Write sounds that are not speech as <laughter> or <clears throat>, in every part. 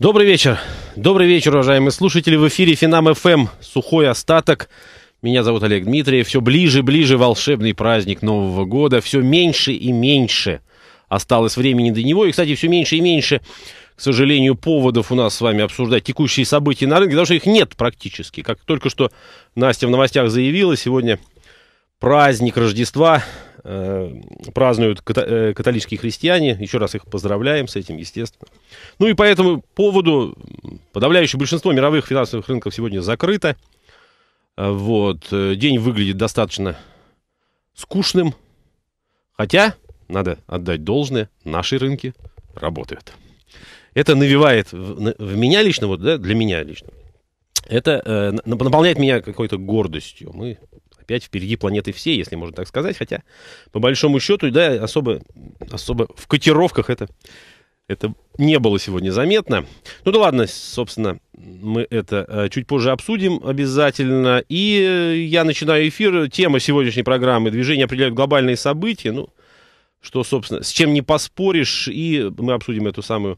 Добрый вечер. Добрый вечер, уважаемые слушатели. В эфире Финам ФМ «Сухой остаток». Меня зовут Олег Дмитриев. Все ближе, ближе волшебный праздник Нового года. Все меньше и меньше осталось времени до него. И, кстати, все меньше и меньше, к сожалению, поводов у нас с вами обсуждать текущие события на рынке, потому что их нет практически. Как только что Настя в новостях заявила, сегодня праздник Рождества э, празднуют э, католические христиане. Еще раз их поздравляем с этим, естественно. Ну и по этому поводу подавляющее большинство мировых финансовых рынков сегодня закрыто. Э, вот. Э, день выглядит достаточно скучным. Хотя, надо отдать должное, наши рынки работают. Это навевает в, в меня лично, вот, да, для меня лично, это э, наполняет меня какой-то гордостью. Мы опять впереди планеты все если можно так сказать. Хотя, по большому счету, да, особо, особо в котировках это, это не было сегодня заметно. Ну да ладно, собственно, мы это э, чуть позже обсудим обязательно. И э, я начинаю эфир. Тема сегодняшней программы «Движение определяют глобальные события». Ну, что, собственно, с чем не поспоришь, и мы обсудим эту самую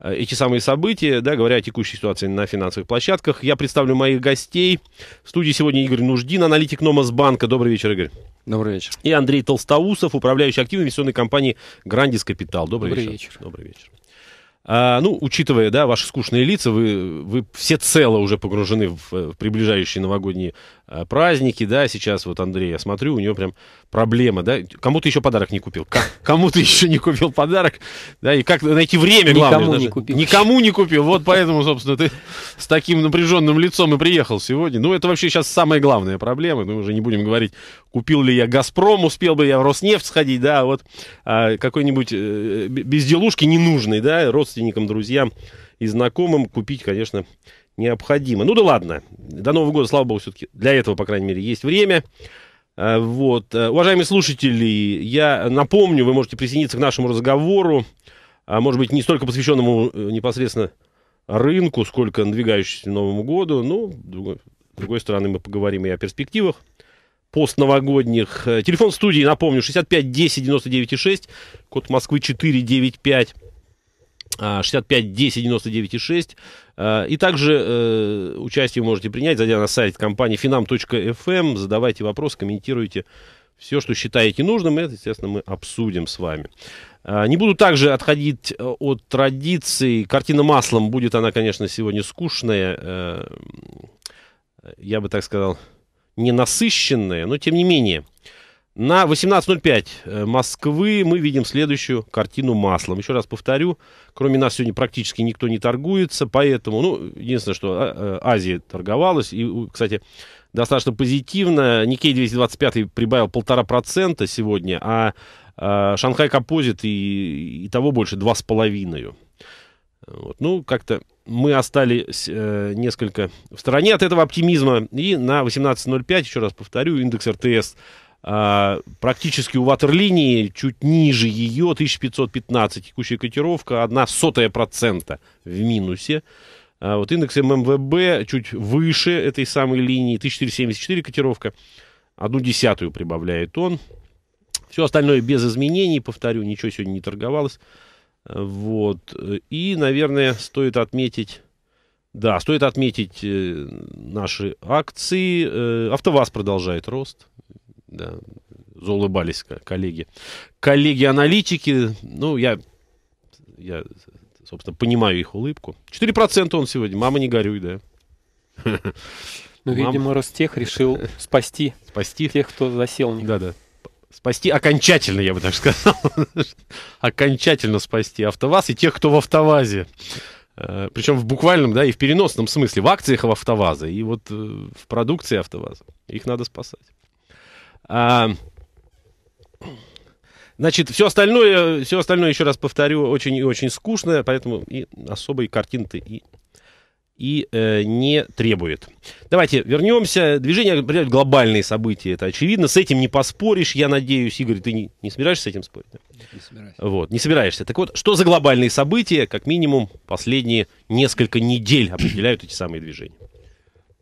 Э, эти самые события, да, говоря о текущей ситуации на финансовых площадках. Я представлю моих гостей. В студии сегодня Игорь Нуждин, аналитик Номосбанка. Добрый вечер, Игорь. Добрый вечер. И Андрей Толстоусов, управляющий активами инвестиционной компании «Грандис Капитал». Добрый, Добрый вечер. вечер. Добрый вечер. А, ну, учитывая, да, ваши скучные лица, вы, вы все цело уже погружены в, э, в приближающие новогодние Э, праздники, да, сейчас вот Андрей, я смотрю, у него прям проблема, да, кому то еще подарок не купил, кому то еще не купил подарок, да, и как найти время, главное, никому даже. не купил, никому не купил, вот поэтому, собственно, ты с таким напряженным лицом и приехал сегодня, ну, это вообще сейчас самая главная проблема, мы уже не будем говорить, купил ли я Газпром, успел бы я в Роснефть сходить, да, а вот а, какой-нибудь э, безделушки ненужной, да, родственникам, друзьям и знакомым купить, конечно, необходимо. Ну да ладно, до Нового года, слава богу, все-таки для этого, по крайней мере, есть время. Э, вот. Э, уважаемые слушатели, я напомню, вы можете присоединиться к нашему разговору, а, может быть, не столько посвященному э, непосредственно рынку, сколько надвигающемуся Новому году. Ну, с другой стороны, мы поговорим и о перспективах постновогодних. Телефон студии, напомню, 65 10 99 6, код Москвы 495. 65 10 99 6. И также э, участие вы можете принять, зайдя на сайт компании finam.fm, эм, задавайте вопросы, комментируйте все, что считаете нужным, это, естественно, мы обсудим с вами. А, не буду также отходить э, от традиций. Картина маслом будет она, конечно, сегодня скучная, э, я бы так сказал, ненасыщенная, но тем не менее. На 18.05 э, Москвы мы видим следующую картину маслом. Еще раз повторю, кроме нас сегодня практически никто не торгуется, поэтому, ну, единственное, что а, э, Азия торговалась, и, кстати, достаточно позитивно. Никей 225 прибавил полтора процента сегодня, а, э, Шанхай Композит и, и того больше, два с половиной. Вот. Ну, как-то мы остались э, несколько в стороне от этого оптимизма. И на 18.05, еще раз повторю, индекс РТС а, практически у ватерлинии, чуть ниже ее, 1515 текущая котировка, одна сотая процента в минусе. А, вот индекс ММВБ чуть выше этой самой линии, 1474 котировка, одну десятую прибавляет он. Все остальное без изменений, повторю, ничего сегодня не торговалось. А, вот. Э, и, наверное, стоит отметить да, стоит отметить э, наши акции. Э, АвтоВАЗ продолжает рост да, заулыбались коллеги. Коллеги-аналитики, ну, я, я, собственно, понимаю их улыбку. 4% он сегодня, мама не горюй, да. <laughs> Ну, мама... видимо, Ростех решил спасти, спасти тех, кто засел. Да-да. Спасти окончательно, я бы так сказал. <laughs> окончательно спасти АвтоВАЗ и тех, кто в АвтоВАЗе. Э, Причем в буквальном, да, и в переносном смысле. В акциях АвтоВАЗа и вот э, в продукции АвтоВАЗа. Их надо спасать. А, Значит, все остальное, все остальное, еще раз повторю, очень и очень скучное, поэтому и особой картины и, и э, не требует. Давайте вернемся. Движение определяют глобальные события, это очевидно. С этим не поспоришь, я надеюсь. Игорь, ты не, не собираешься с этим спорить? Не собираюсь. Вот, не собираешься. Так вот, что за глобальные события, как минимум, последние несколько недель определяют эти самые движения?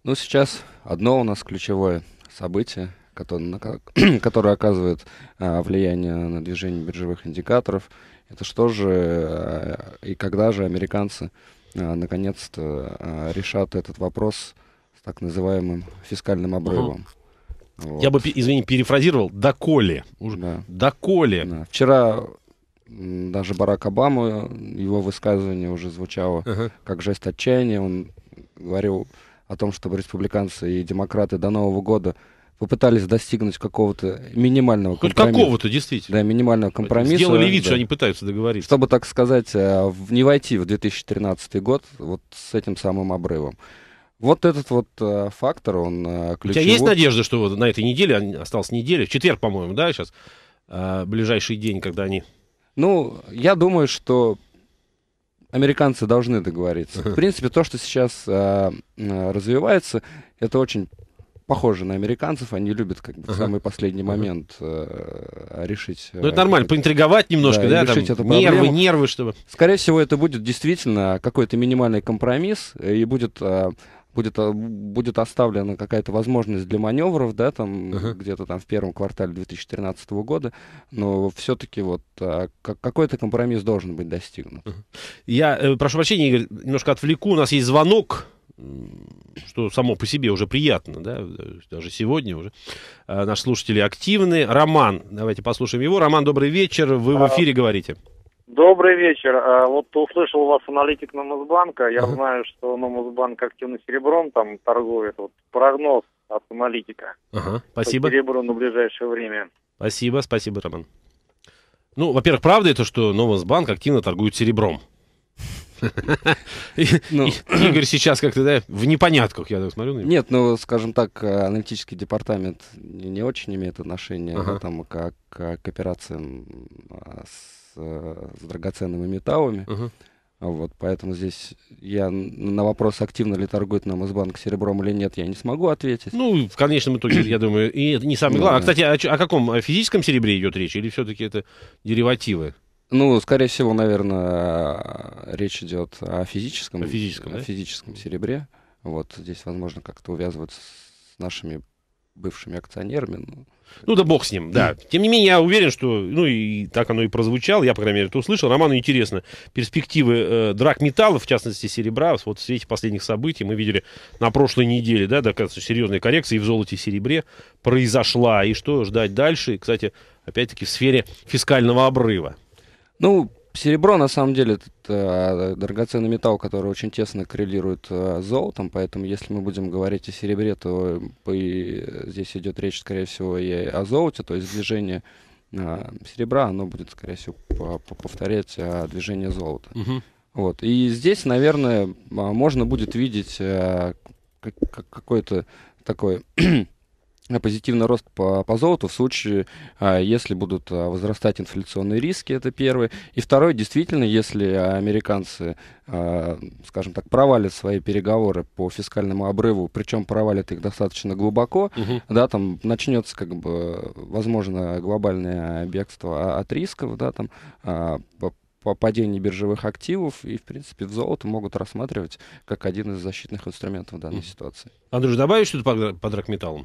Ну, сейчас одно у нас ключевое событие который, <clears throat> который оказывает э, влияние на движение биржевых индикаторов. Это что же э, и когда же американцы э, наконец-то решат этот вопрос с так называемым фискальным обрывом? uh Вот. Я бы, извини, перефразировал, доколе. Да. Доколе. Да. Вчера даже Барак Обама, его высказывание уже звучало uh-huh. как жесть отчаяния. Он говорил о том, чтобы республиканцы и демократы до Нового года попытались достигнуть какого-то минимального Хоть компромисса. какого-то, действительно. Да, минимального компромисса. Сделали вид, да. что они пытаются договориться. Чтобы, так сказать, э, не войти в 2013 год вот с этим самым обрывом. Вот этот вот э, фактор, он э, ключевой. У тебя есть надежда, что вот на этой неделе, а, осталась неделя, в четверг, по-моему, да, сейчас, э, ближайший день, когда они... Ну, я думаю, что американцы должны договориться. <laughs> В принципе, то, что сейчас э, э развивается, это очень похожи на американцев, они любят как бы ага. в самый последний ага. момент э, решить... Э, ну, это нормально, поинтриговать немножко, да, да решить там, эту нервы, нервы, чтобы... Скорее всего, это будет действительно какой-то минимальный компромисс, и будет... Э, будет, э, будет оставлена какая-то возможность для маневров, да, там uh-huh. где-то там в первом квартале 2013 года, но все-таки вот а, какой-то компромисс должен быть достигнут. Uh-huh. Я э, прошу прощения, Игорь, немножко отвлеку, у нас есть звонок что само по себе уже приятно, да, даже сегодня уже. А, наши слушатели активны. Роман, давайте послушаем его. Роман, добрый вечер, вы в а, эфире говорите. Добрый вечер. А, вот услышал вас аналитик Номосбанка. Я uh-huh. знаю, что Номосбанк активно серебром там торгует. Вот прогноз от аналитика. Ага, спасибо. Серебро на ближайшее время. Спасибо, спасибо, Роман. Ну, во-первых, правда это, что Новосбанк активно торгует серебром. Ну. Игорь сейчас как-то, в непонятках, я так смотрю. Нет, ну, скажем так, э, аналитический департамент не очень имеет отношения к операциям а, э, с драгоценными металлами. Вот, поэтому здесь я на вопрос, активно ли торгует нам из банка серебром или нет, я не смогу ответить. Ну, в конечном итоге, я думаю, и это не самое ну главное. А, кстати, о, а о каком о физическом серебре идет речь, или все-таки это деривативы? Ну, скорее всего, наверное, речь идет о физическом, о физическом, о да? физическом серебре. Вот здесь, возможно, как-то увязываются с нашими бывшими акционерами. Ну, ну да бог с ним, да. Тем не менее, я уверен, что, ну и так оно и прозвучало, я, по крайней мере, это услышал. Роману интересно, перспективы э, драк металлов, в частности серебра, вот в свете последних событий мы видели на прошлой неделе, да, доказывается, серьезная коррекция и в золоте и серебре произошла, и что ждать дальше, кстати, опять-таки в сфере фискального обрыва. Ну, серебро, на самом деле, это э, драгоценный металл, который очень тесно коррелирует э, с золотом, поэтому если мы будем говорить о серебре, то э, здесь идет речь, скорее всего, и о золоте, то есть движение серебра, оно будет, скорее всего, повторять движение золота. Угу. Вот. И здесь, наверное, а, можно будет видеть какой-то такой позитивный рост по, по золоту в случае, а, если будут а, возрастать инфляционные риски, это первое. И второе, действительно, если американцы, а, скажем так, провалят свои переговоры по фискальному обрыву, причем провалят их достаточно глубоко, угу. да, там начнется, как бы, возможно, глобальное бегство от рисков, да, там по падению биржевых активов и, в принципе, в золото могут рассматривать как один из защитных инструментов в данной mm. ситуации. Андрюш, добавишь что-то по, по драгметаллам?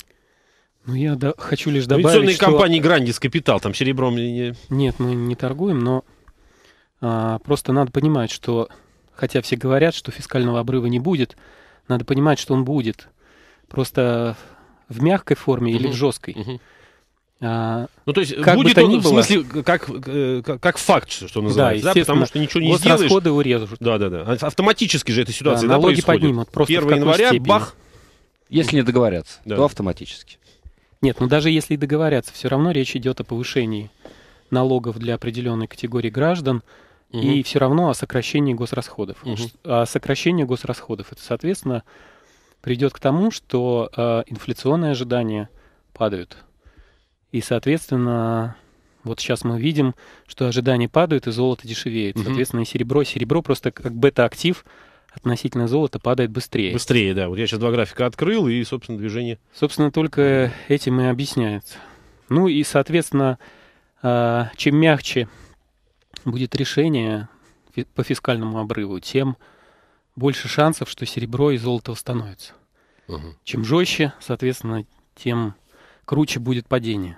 Ну, я до... хочу лишь ну, добавить, Авиационные что... компании «Грандис Капитал», там серебром... Не... Нет, мы не торгуем, но а, просто надо понимать, что, хотя все говорят, что фискального обрыва не будет, надо понимать, что он будет. Просто в мягкой форме или в жесткой. А, ну, то есть, как будет бы то он, ни было, в смысле, как, как, э, как факт, что называется, да, да, потому что ничего не сделаешь. расходы урежут. Да-да-да, а автоматически же эта ситуация да, налоги да, происходит. поднимут. Просто 1 января, степени. бах, если не договорятся, да. то автоматически. Нет, но ну даже если и договорятся, все равно речь идет о повышении налогов для определенной категории граждан угу. и все равно о сокращении госрасходов. Угу. А сокращение госрасходов это, соответственно, придет к тому, что э, инфляционные ожидания падают. И, соответственно, вот сейчас мы видим, что ожидания падают и золото дешевеет. Угу. Соответственно, и серебро, серебро просто как бета-актив относительно золота падает быстрее. Быстрее, да. Вот я сейчас два графика открыл, и, собственно, движение... Собственно, только этим и объясняется. Ну и, соответственно, а, чем мягче будет решение по фискальному обрыву, тем больше шансов, что серебро и золото восстановятся. Угу. Чем жестче, соответственно, тем круче будет падение.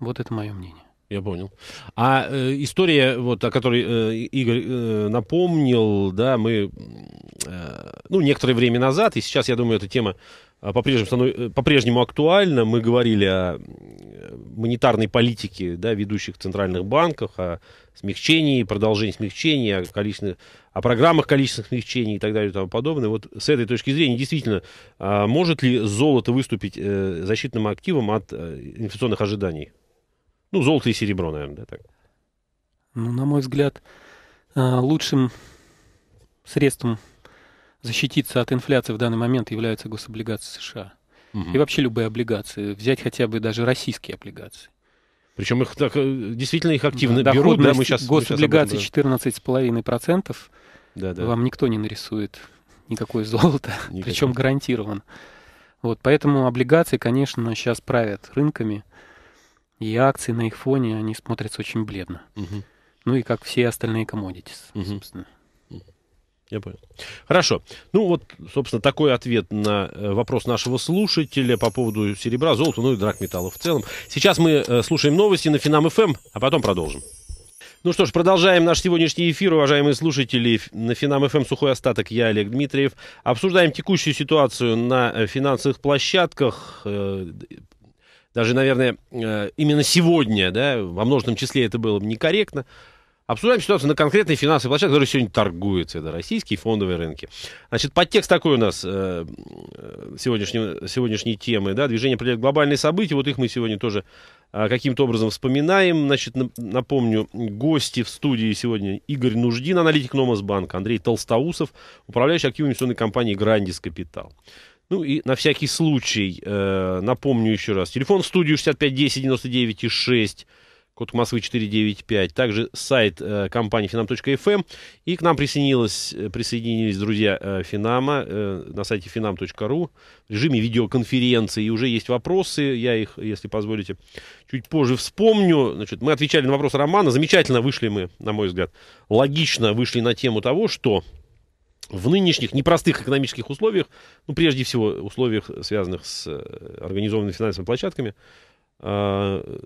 Вот это мое мнение. Я понял. А э, история, вот, о которой э, Игорь э, напомнил, да, мы, э, ну, некоторое время назад, и сейчас, я думаю, эта тема э, по-прежнему, э, по-прежнему актуальна. Мы говорили о э, монетарной политике да, ведущих центральных банках, о смягчении, продолжении смягчения, о, о программах количественных смягчений и так далее и тому подобное. Вот с этой точки зрения, действительно, а может ли золото выступить защитным активом от инфляционных ожиданий? Ну, золото и серебро, наверное, да, так. Ну, на мой взгляд, э, лучшим средством защититься от инфляции в данный момент являются гособлигации США. Угу. И вообще любые облигации. Взять хотя бы даже российские облигации. Причем их так, э, действительно их активно да, берут. Да, мы сейчас, гособлигации мы сейчас об этом, да. 14,5%. Да, да. Вам никто не нарисует никакое золото, <laughs> Никакого. причем гарантированно. Вот, поэтому облигации, конечно, сейчас правят рынками. И акции на их фоне, они смотрятся очень бледно. Угу. Ну и как все остальные коммодитис, угу. собственно. Я понял. Хорошо. Ну вот, собственно, такой ответ на э, вопрос нашего слушателя по поводу серебра, золота, ну и драгметаллов в целом. Сейчас мы э, слушаем новости на Финам ФМ, эм, а потом продолжим. Ну что ж, продолжаем наш сегодняшний эфир, уважаемые слушатели. На Финам ФМ эм «Сухой остаток» я, Олег Дмитриев. Обсуждаем текущую ситуацию на э, финансовых площадках даже, наверное, э, именно сегодня, да, во множественном числе это было бы некорректно, Обсуждаем ситуацию на конкретной финансовой площадке, которая сегодня торгуется. Это российские фондовые рынки. Значит, подтекст такой у нас э, э сегодняшней, сегодняшней темы. Да? Движение определяет глобальные события. Вот их мы сегодня тоже э, каким-то образом вспоминаем. Значит, напомню, гости в студии сегодня Игорь Нуждин, аналитик Номасбанка, Андрей Толстоусов, управляющий активами инвестиционной компании «Грандис Капитал». Ну и на всякий случай, э, напомню еще раз, телефон в студию 6510 99 6, код Москвы 495, также сайт э, компании finam.fm. Эм. И к нам присоединилось э, присоединились друзья э, Финама э, на сайте finam.ru в режиме видеоконференции. И уже есть вопросы, я их, если позволите, чуть позже вспомню. Значит, мы отвечали на вопрос Романа, замечательно вышли мы, на мой взгляд, логично вышли на тему того, что в нынешних непростых экономических условиях, ну, прежде всего, условиях, связанных с э, организованными финансовыми площадками, э,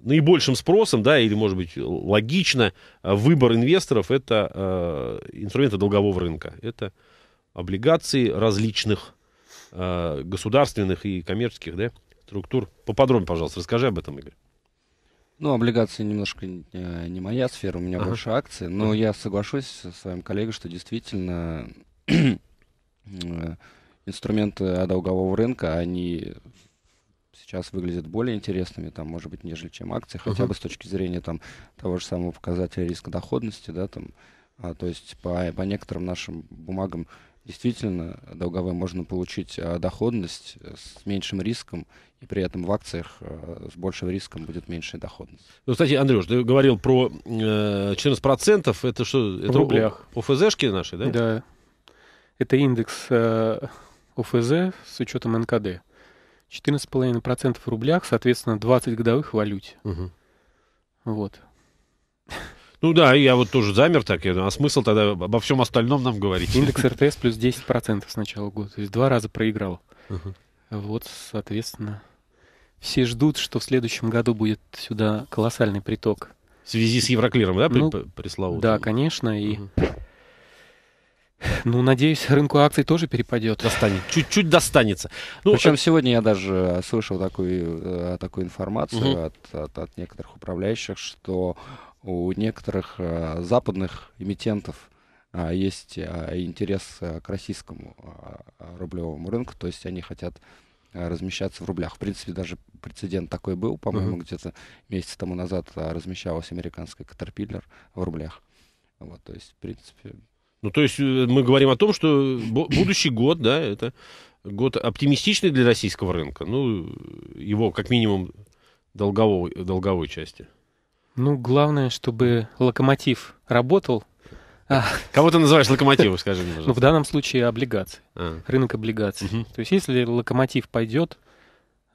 наибольшим спросом, да, или, может быть, логично, э, выбор инвесторов — это инструменты долгового рынка. Это облигации различных государственных и коммерческих да, структур. Поподробнее, пожалуйста, расскажи об этом, Игорь. Ну, облигации немножко э, не моя сфера, у меня ага. больше акции, но ага. я соглашусь со своим коллегой, что действительно <clears throat> э, инструменты долгового рынка, они сейчас выглядят более интересными, там, может быть, нежели чем акции, хотя бы с точки зрения там, того же самого показателя риска доходности, да, там, а, то есть по, по некоторым нашим бумагам действительно э, долговая можно получить э, доходность э, с меньшим риском, и при этом в акциях с большим риском будет меньшая доходность. Ну, кстати, Андрюш, ты говорил про 14%, это что? Это в рублях. ОФЗшки наши, да? Да. Это индекс ОФЗ с учетом НКД. 14,5% в рублях, соответственно, 20 годовых в валюте. Угу. Вот. Ну да, я вот тоже замер так. Я думаю, а смысл тогда обо всем остальном нам говорить? Индекс РТС плюс 10% с начала года. То есть два раза проиграл. Угу. Вот, соответственно, все ждут, что в следующем году будет сюда колоссальный приток. В связи с Евроклиром, да, ну, пресловутым? Да, конечно, и... Угу. Ну, надеюсь, рынку акций тоже перепадет. Достанет. Чуть-чуть достанется. Ну, Причем это... сегодня я даже э, слышал такую, э, такую информацию угу. от, от, от некоторых управляющих, что у некоторых э, западных эмитентов э, есть э, интерес к российскому рублевому рынку, то есть они хотят размещаться в рублях. В принципе, даже прецедент такой был, по-моему, uh-huh. где-то месяц тому назад размещалась американская Caterpillar в рублях. Вот, то есть, в принципе... Ну, то есть мы говорим о том, что будущий год, да, это год оптимистичный для российского рынка, ну, его как минимум долговой, долговой части. Ну, главное, чтобы локомотив работал. А. <laughs> Кого ты называешь локомотивом, скажи мне, Ну, в данном случае облигации. А. Рынок облигаций. То есть, если локомотив пойдет,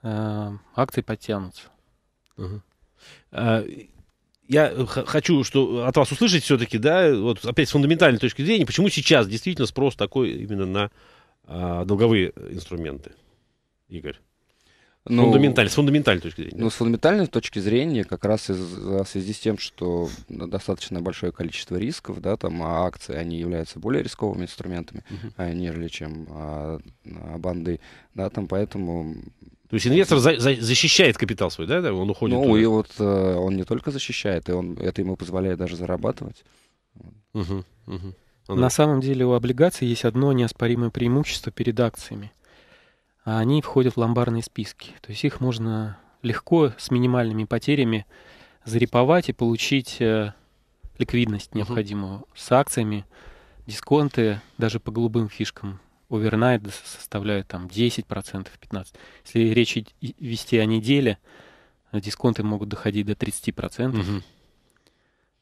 а, акции подтянутся. я хочу что, от вас услышать все-таки, да, вот опять с фундаментальной точки зрения, почему сейчас действительно спрос такой именно на а, долговые инструменты, Игорь? Ну, фундаменталь, с фундаментальной точки зрения. Ну, с фундаментальной точки зрения, как раз из, в связи с тем, что достаточно большое количество рисков, да, там, а акции, они являются более рисковыми инструментами, uh-huh. нежели чем а, а банды, да, там, поэтому то есть инвестор за, за, защищает капитал свой, да, да? Он уходит. Ну, туда. и вот э, он не только защищает, и он это ему позволяет даже зарабатывать. Угу, угу. А, да. На самом деле у облигаций есть одно неоспоримое преимущество перед акциями. А они входят в ломбарные списки. То есть их можно легко с минимальными потерями зареповать и получить э, ликвидность необходимую uh-huh. с акциями, дисконты даже по голубым фишкам овернайт составляют там 10%, 15%. Если речь вести о неделе, дисконты могут доходить до 30%. Угу.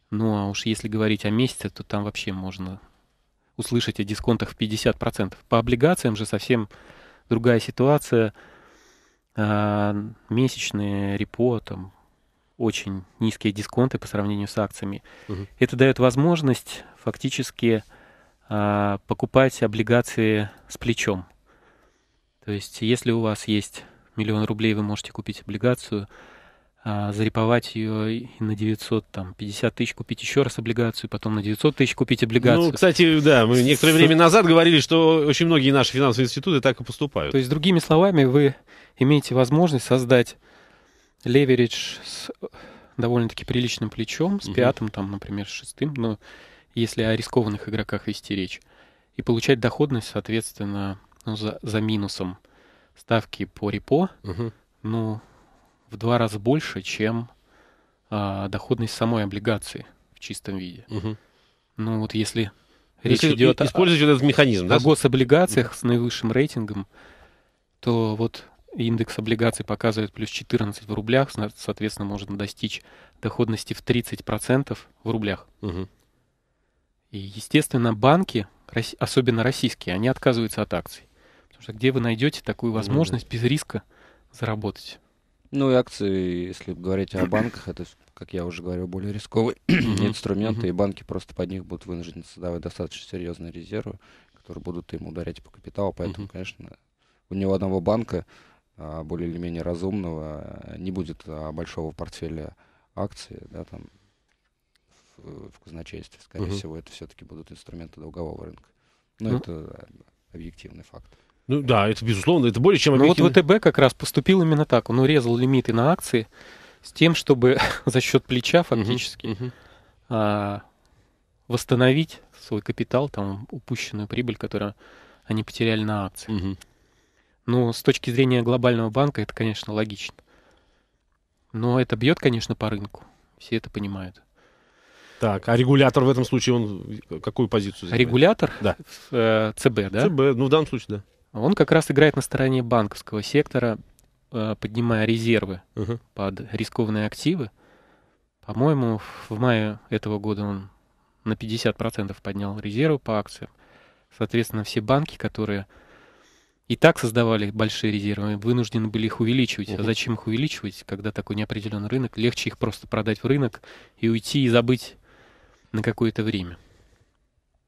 Ну а уж если говорить о месяце, то там вообще можно услышать о дисконтах в 50%. По облигациям же совсем другая ситуация. А, месячные репо, там, очень низкие дисконты по сравнению с акциями. Угу. Это дает возможность фактически а, покупать облигации с плечом. То есть, если у вас есть миллион рублей, вы можете купить облигацию – а, зареповать ее и на 900, там, 50 тысяч купить еще раз облигацию, потом на 900 тысяч купить ну, облигацию. Ну, кстати, да, мы некоторое С... время назад говорили, что очень многие наши финансовые институты так и поступают. То есть, другими словами, вы имеете возможность создать леверидж с э, довольно-таки приличным плечом, с угу. пятым, там, например, с шестым, но если о рискованных игроках вести речь, и получать доходность, соответственно, ну, за, за минусом ставки по репо, угу. ну, в два раза больше, чем а, доходность самой облигации в чистом виде. Угу. Ну вот если ну, речь идет использовать о, этот механизм, о да? гособлигациях да. с наивысшим рейтингом, то вот индекс облигаций показывает плюс 14 в рублях, соответственно, можно достичь доходности в 30% в рублях. Угу. И, естественно, банки, особенно российские, они отказываются от акций. Потому что где вы найдете такую возможность угу. без риска заработать? Ну и акции, если говорить о банках, это, как я уже говорил, более рисковые <clears throat> инструменты, и банки просто под них будут вынуждены создавать достаточно серьезные резервы, которые будут им ударять по капиталу, поэтому, конечно, у него одного банка а, более или менее разумного а, не будет а, большого портфеля акций, да, там в, в казначействе, скорее всего, это все-таки будут инструменты долгового рынка. Но ну. это объективный факт. Ну да, это безусловно, это более чем объективно. Ну, вот ВТБ как раз поступил именно так. Он урезал лимиты на акции с тем, чтобы <laughs> за счет плеча фактически uh-huh, А, восстановить свой капитал, там упущенную прибыль, которую они потеряли на акции. uh Ну, с точки зрения глобального банка это, конечно, логично. Но это бьет, конечно, по рынку. Все это понимают. Так, а регулятор в этом случае, он какую позицию занимает? Регулятор? Да. Э, ЦБ, да? ЦБ, ну в данном случае, да. Он как раз играет на стороне банковского сектора, э, поднимая резервы угу. под рискованные активы. По-моему, в мае этого года он на 50% поднял резервы по акциям. Соответственно, все банки, которые и так создавали большие резервы, вынуждены были их увеличивать. Угу. А зачем их увеличивать, когда такой неопределенный рынок? Легче их просто продать в рынок и уйти и забыть на какое-то время.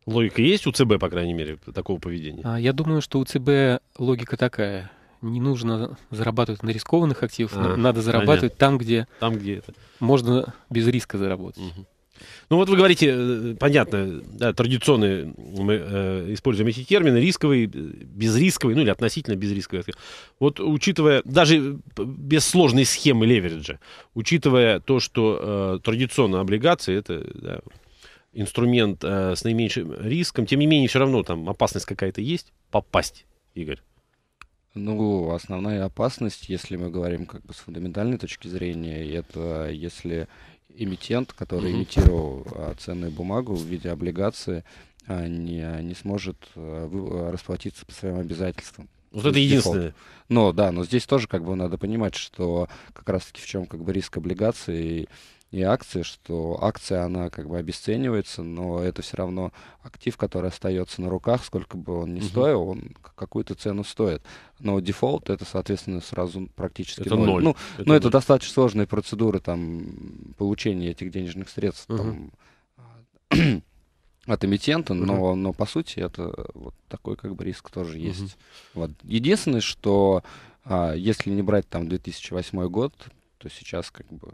Логика есть у ЦБ, по крайней мере, такого поведения? А, я думаю, что у ЦБ логика такая. Не нужно зарабатывать на рискованных активах, а, надо зарабатывать понятно. там, где, там, где это. можно без риска заработать. Угу. Ну вот вы говорите, э, понятно, да, традиционные мы э, используем эти термины, рисковый, э, безрисковый, ну или относительно безрисковый. Вот учитывая, даже без сложной схемы левериджа, учитывая то, что э, традиционно облигации, это да, инструмент э, с наименьшим риском. Тем не менее, все равно там опасность какая-то есть попасть, Игорь. Ну, основная опасность, если мы говорим как бы с фундаментальной точки зрения, это если эмитент, который угу. имитировал а, ценную бумагу в виде облигации, а, не, не сможет а, вы, а, расплатиться по своим обязательствам. Вот это единственное. Но да, но здесь тоже как бы надо понимать, что как раз-таки в чем как бы риск облигации и акции, что акция, она как бы обесценивается, но это все равно актив, который остается на руках, сколько бы он ни угу. стоил, он какую-то цену стоит. Но дефолт это, соответственно, сразу практически это ноль. ноль. Ну, это, ну, ноль. это достаточно сложные процедуры там, получения этих денежных средств. Угу. Там, а, от эмитента, uh-huh. но, но по сути это вот такой как бы риск тоже есть. Uh-huh. Вот. Единственное, что а, если не брать там 2008 год, то сейчас как бы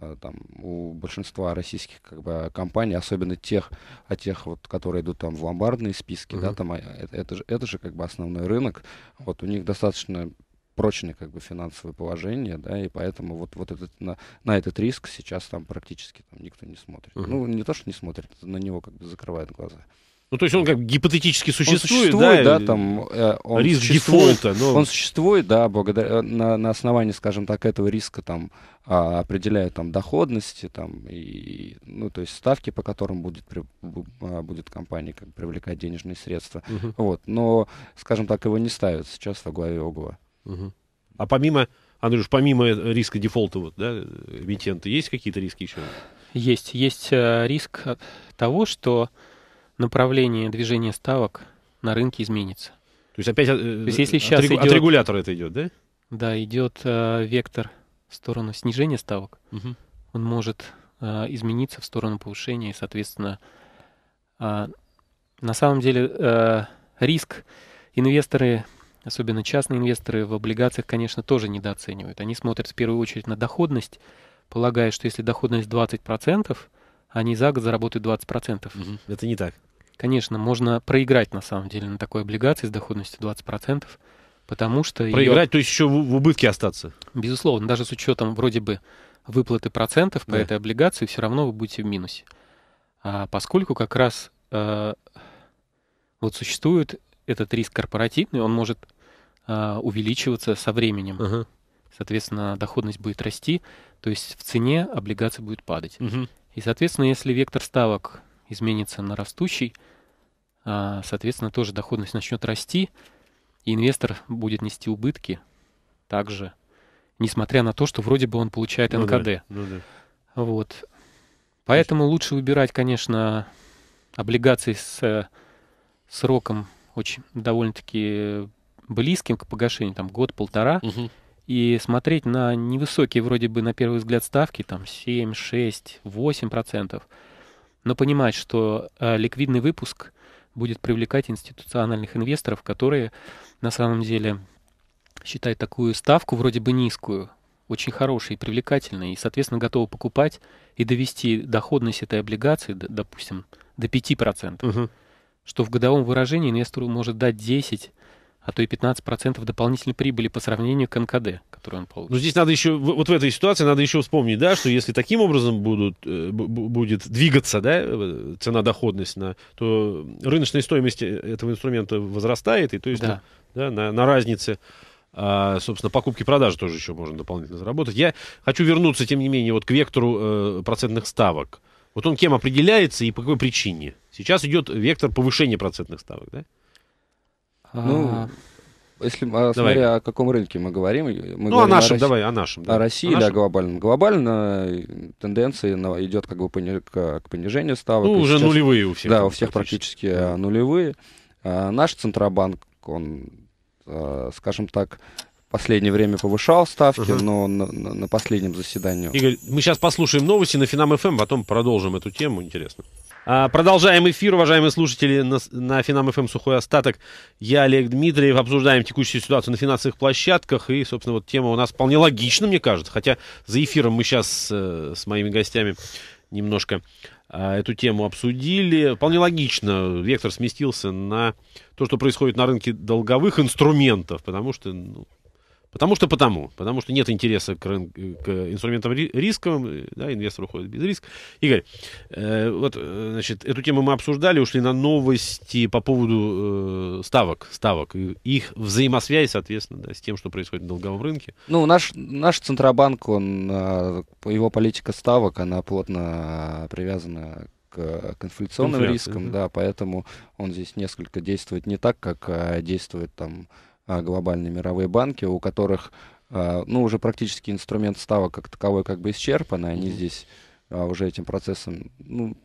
Э, там, у большинства российских как бы, компаний, особенно тех, а тех вот, которые идут там в ломбардные списки, uh-huh. да, там, а, э, это, это, же, это же как бы основной рынок, вот у них достаточно прочное как бы финансовое положение, да, и поэтому вот, вот этот, на, на этот риск сейчас там практически там, никто не смотрит. Uh-huh. Ну, не то, что не смотрит, на него как бы закрывают глаза. Ну, то есть он как гипотетически существует, он существует да, да там э, он риск существует, дефолта. Но... Он существует, да, благодаря э, на, на основании, скажем так, этого риска там а, определяют там доходности, там и ну то есть ставки, по которым будет при, а, будет компания как привлекать денежные средства, угу. вот. Но, скажем так, его не ставят сейчас во главе ОГО. Угу. А помимо Андрюш, помимо риска дефолта, вот, да, эмитента, есть какие-то риски еще? Есть, есть э, риск того, что направление движения ставок на рынке изменится. То есть опять э, То есть, если сейчас от, идет, от регулятора это идет, да? Да, идет э, вектор в сторону снижения ставок. Угу. Он может э, измениться в сторону повышения, и, соответственно, э, на самом деле э, риск инвесторы, особенно частные инвесторы в облигациях, конечно, тоже недооценивают. Они смотрят в первую очередь на доходность, полагая, что если доходность 20%, они за год заработают 20%. Угу. Это не так. Конечно, можно проиграть на самом деле на такой облигации с доходностью 20%, потому что... Проиграть, ее... то есть еще в, в убытке остаться? Безусловно, даже с учетом вроде бы выплаты процентов по да. этой облигации, все равно вы будете в минусе. А поскольку как раз э, вот существует этот риск корпоративный, он может э, увеличиваться со временем. Uh-huh. Соответственно, доходность будет расти, то есть в цене облигации будет падать. Uh-huh. И, соответственно, если вектор ставок изменится на растущий, а, соответственно, тоже доходность начнет расти, и инвестор будет нести убытки также, несмотря на то, что вроде бы он получает ну НКД. Да, ну да. Вот. Поэтому Значит. лучше выбирать, конечно, облигации с э, сроком очень довольно-таки близким к погашению, там год-полтора, угу. и смотреть на невысокие вроде бы на первый взгляд ставки, там 7, 6, 8 процентов – но понимать, что э, ликвидный выпуск будет привлекать институциональных инвесторов, которые на самом деле считают такую ставку вроде бы низкую, очень хорошей и привлекательной, и, соответственно, готовы покупать и довести доходность этой облигации, допустим, до 5%, угу. что в годовом выражении инвестору может дать 10 а то и 15% дополнительной прибыли по сравнению к НКД, которую он получит. Но ну, здесь надо еще, вот в этой ситуации надо еще вспомнить, да, что если таким образом будут, э, будет двигаться, да, э, цена-доходность, на, то рыночная стоимость э, этого инструмента возрастает, и то есть да. Да, на, на разнице а, собственно, покупки продажи тоже еще можно дополнительно заработать. Я хочу вернуться, тем не менее, вот к вектору э, процентных ставок. Вот он кем определяется и по какой причине? Сейчас идет вектор повышения процентных ставок, да? Ну, а. если а, смотря о каком рынке мы говорим, мы ну говорим о нашем, о России, давай о нашем, да. о России, о нашем? да, глобальном. Глобально э, тенденция идет как бы к, понижению ставок. Ну уже сейчас, нулевые у всех. Да, у всех практически, практически да. Э, нулевые. А, наш центробанк, он, э, скажем так, последнее время повышал ставки, угу. но на, на, на последнем заседании. Игорь, мы сейчас послушаем новости на Финам ФМ, эм, потом продолжим эту тему, интересно. А, продолжаем эфир, уважаемые слушатели, на, на Финам ФМ эм сухой остаток. Я Олег Дмитриев, обсуждаем текущую ситуацию на финансовых площадках, и, собственно, вот тема у нас вполне логична, мне кажется, хотя за эфиром мы сейчас э, с моими гостями немножко а, эту тему обсудили. Вполне логично, вектор сместился на то, что происходит на рынке долговых инструментов, потому что ну, Потому что потому. Потому что нет интереса к, к инструментам рисковым, да, инвестор уходит без риска. Игорь, э, вот, э, значит, эту тему мы обсуждали, ушли на новости по поводу э, ставок, ставок, их взаимосвязь, соответственно, да, с тем, что происходит на долговом рынке. Ну, наш, наш Центробанк, он, э, его политика ставок, она плотно привязана к, к инфляционным Инфляция, рискам, угу. да, поэтому он здесь несколько действует не так, как э, действует там а, глобальные мировые банки, у которых а, ну, уже практически инструмент ставок как таковой как бы исчерпан, и они здесь а, уже этим процессом ну,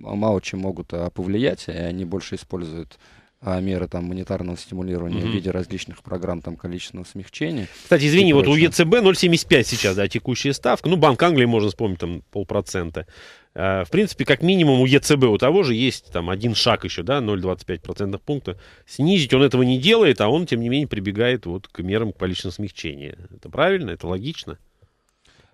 мало чем могут повлиять, и они больше используют а меры там монетарного стимулирования mm-hmm. в виде различных программ там количественного смягчения. Кстати, извини, вот у ЕЦБ 0,75 сейчас, да, текущая ставка. Ну, Банк Англии можно вспомнить там полпроцента. А, в принципе, как минимум у ЕЦБ у того же есть там один шаг еще, да, 0,25 процентных пункта. Снизить он этого не делает, а он, тем не менее, прибегает вот к мерам количественного смягчения. Это правильно? Это логично?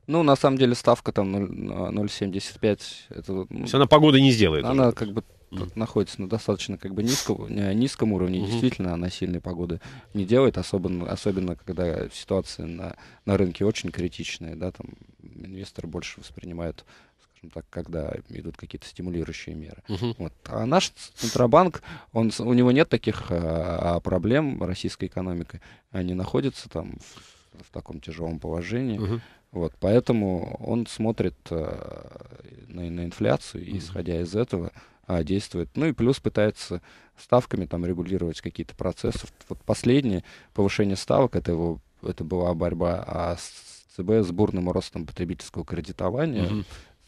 Ну, на самом деле, ставка там 0,75. А, это... То она погода не сделает. Она уже. как бы mm находится на достаточно как бы низком, э, низком уровне. mm Действительно, она сильной погоды не делает, особенно, особенно когда ситуация на, на рынке очень критичная, да, там инвесторы больше воспринимают скажем так, когда идут какие-то стимулирующие меры. uh Вот. А наш Центробанк, он, у него нет таких э, а, проблем российской экономикой. Они находятся там в, в таком тяжелом положении. uh Вот, поэтому он смотрит а, на, на инфляцию, и, исходя из этого, а, действует. Ну и плюс пытается ставками там регулировать какие-то процессы. Вот последнее повышение ставок, это, его, это была борьба а с ЦБ с бурным ростом потребительского кредитования.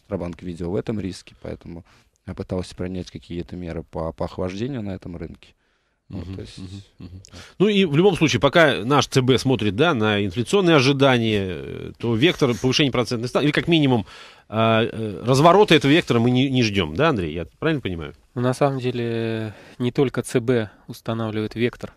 Угу. видел в этом риски, поэтому а, пытался принять какие-то меры по, по охлаждению на этом рынке. Ну, угу, есть... угу, угу. ну и в любом случае, пока наш ЦБ смотрит да, на инфляционные ожидания, э, то вектор повышения процентной ставки, или как минимум а, э, разворота этого вектора мы не, не ждем, да, Андрей? Я правильно понимаю? Ну, на самом деле не только ЦБ устанавливает вектор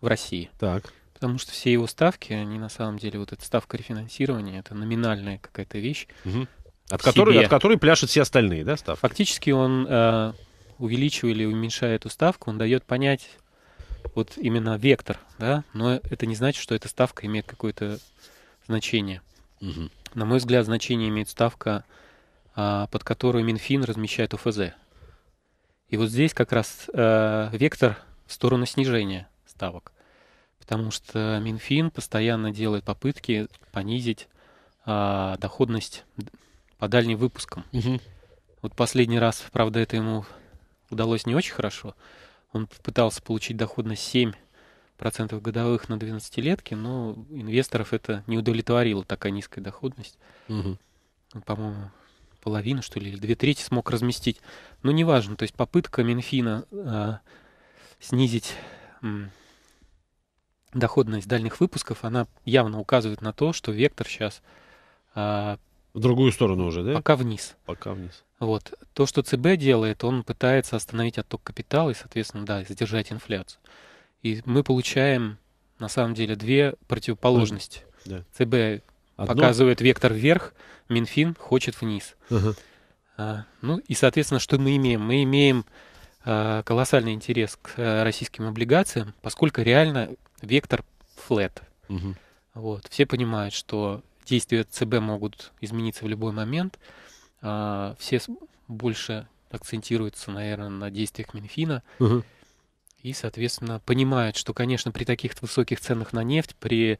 в России. Так. Потому что все его ставки, они на самом деле, вот эта ставка рефинансирования, это номинальная какая-то вещь. Угу. От, которой, от которой пляшут все остальные, да, ставки? Фактически он э, увеличивая или уменьшая эту ставку, он дает понять вот именно вектор, да, но это не значит, что эта ставка имеет какое-то значение. Угу. На мой взгляд, значение имеет ставка, а, под которую Минфин размещает УФЗ. И вот здесь как раз э, вектор в сторону снижения ставок, потому что Минфин постоянно делает попытки понизить а, доходность по дальним выпускам. Угу. Вот последний раз, правда, это ему удалось не очень хорошо. Он пытался получить доходность 7 годовых на 12-летке, но инвесторов это не удовлетворило, такая низкая доходность. Угу. По-моему, половину, что ли, или две трети смог разместить. Но ну, неважно, то есть попытка Минфина э, снизить м, доходность дальних выпусков, она явно указывает на то, что вектор сейчас э, в другую сторону уже, да? Пока вниз. Пока вниз. Вот. То, что ЦБ делает, он пытается остановить отток капитала и, соответственно, да, задержать инфляцию. И мы получаем, на самом деле, две противоположности. Да. ЦБ Одно... показывает вектор вверх, Минфин хочет вниз. Ага. А, ну и, соответственно, что мы имеем? Мы имеем а, колоссальный интерес к а, российским облигациям, поскольку реально вектор флет. Угу. Вот. Все понимают, что действия ЦБ могут измениться в любой момент. А, все больше акцентируются, наверное, на действиях Минфина. Угу. И, соответственно, понимают, что, конечно, при таких высоких ценах на нефть, при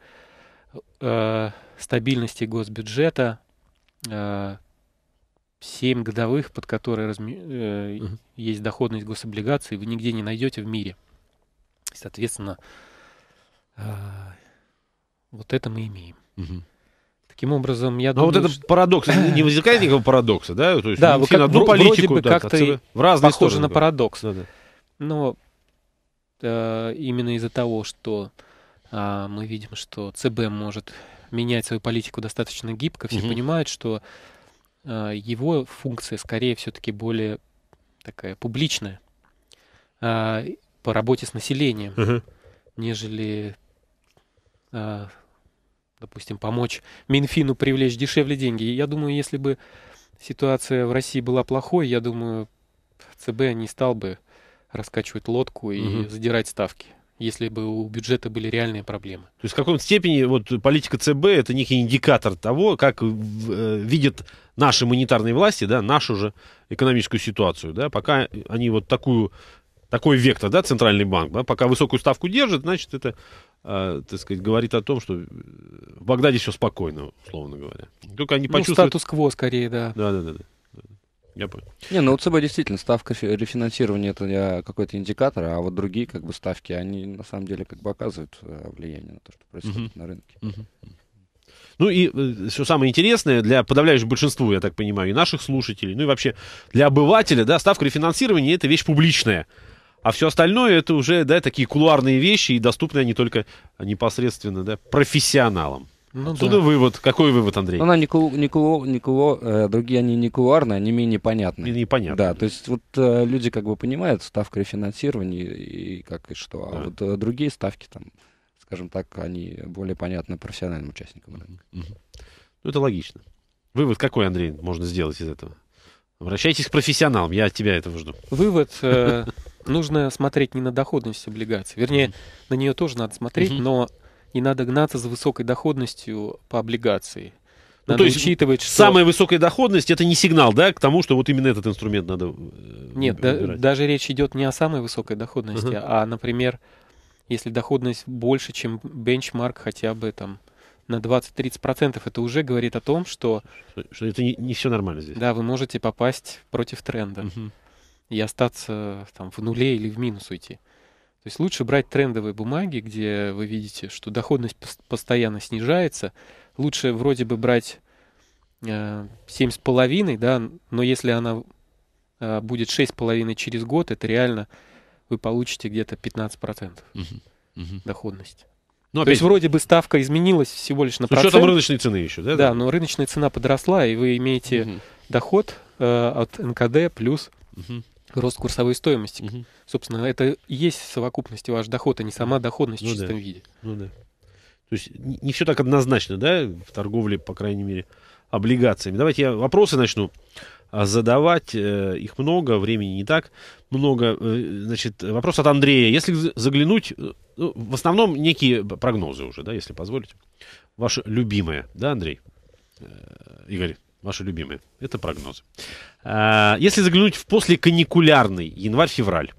э, стабильности госбюджета, э, 7 годовых, под которые разми... э, угу. есть доходность гособлигаций, вы нигде не найдете в мире. Соответственно, э, вот это мы имеем. Угу. Таким образом, я Но а думаю, вот это что... парадокс, не возникает <laughs> никакого парадокса, да? То есть, да, вы как, одну политику, вроде бы да, как-то в разные похоже стороны, на парадокс. Да, да. Но э, именно из-за того, что э, мы видим, что ЦБ может менять свою политику достаточно гибко, все угу. понимают, что э, его функция скорее все-таки более такая публичная э, по работе с населением, угу. нежели э, допустим, помочь Минфину привлечь дешевле деньги. Я думаю, если бы ситуация в России была плохой, я думаю, ЦБ не стал бы раскачивать лодку и угу. задирать ставки если бы у бюджета были реальные проблемы. То есть в каком степени вот политика ЦБ это некий индикатор того, как э, видят наши монетарные власти, да, нашу же экономическую ситуацию, да, пока они вот такую такой вектор, да, центральный банк, да, пока высокую ставку держит, значит это э, так сказать, говорит о том, что э, в Багдаде все спокойно, условно говоря. Только они ну, почувствуют... статус-кво скорее, да. Да-да-да. Я понял. Не, ну у ЦБ действительно ставка рефинансирования это э, какой-то индикатор, а вот другие как бы ставки, они на самом деле как бы оказывают э, влияние на то, что происходит uh-huh. на рынке. Uh-huh. Ну и все самое интересное для подавляющего большинства, я так понимаю, и наших слушателей, ну и вообще для обывателя, да, ставка рефинансирования это вещь публичная. А все остальное это уже, да, такие кулуарные вещи, и доступны они только непосредственно, да, профессионалам. Ну, Отсюда да. вывод. Какой вывод, Андрей? Ну, она не, кулу, не, кулу, не кулу, э, другие они не кулуарные, они менее понятны. И непонятны. Да, то есть вот э, люди как бы понимают ставка рефинансирования и, и как и что, а да. вот э, другие ставки там, скажем так, они более понятны профессиональным участникам рынка. Угу. Ну, это логично. Вывод какой, Андрей, можно сделать из этого? Обращайтесь к профессионалам, я от тебя этого жду. Вывод... Э <laughs> нужно смотреть не на доходность облигаций. Вернее, на нее тоже надо смотреть, mm но не надо гнаться за высокой доходностью по облигации. Ну, надо ну, то есть учитывать, что... самая высокая доходность это не сигнал, да, к тому, что вот именно этот инструмент надо. Э, Нет, да, даже речь идет не о самой высокой доходности, uh-huh. а, например, если доходность больше, чем бенчмарк хотя бы там на 20-30%, это уже говорит о том, что... Что, что это не, не все нормально здесь. Да, вы можете попасть против тренда. Uh-huh и остаться там в нуле или в минус уйти. То есть лучше брать трендовые бумаги, где вы видите, что доходность постоянно снижается. Лучше вроде бы брать э, 7,5, да, но если она э, будет 6,5 через год, это реально вы получите где-то 15% угу, угу. доходность. Но ну, То опять... есть вроде бы ставка изменилась всего лишь на С процент. С учетом рыночной цены еще, да? Да, да? но рыночная цена подросла, и вы имеете угу. доход э, от НКД плюс угу рост курсовой стоимости. Угу. Собственно, это и есть совокупность ваш доход, а не сама ну доходность ну, в чистом да. виде. Ну да. То есть не, не все так однозначно, да, в торговле, по крайней мере, облигациями. Давайте я вопросы начну а задавать. Э, их много, времени не так много. Э, значит, вопрос от Андрея. Если заглянуть, э, ну, в основном некие прогнозы уже, да, если позволите. Ваше любимое, да, Андрей? Игорь, ваши любимые. Это прогнозы. А, если заглянуть в послеканикулярный январь-февраль,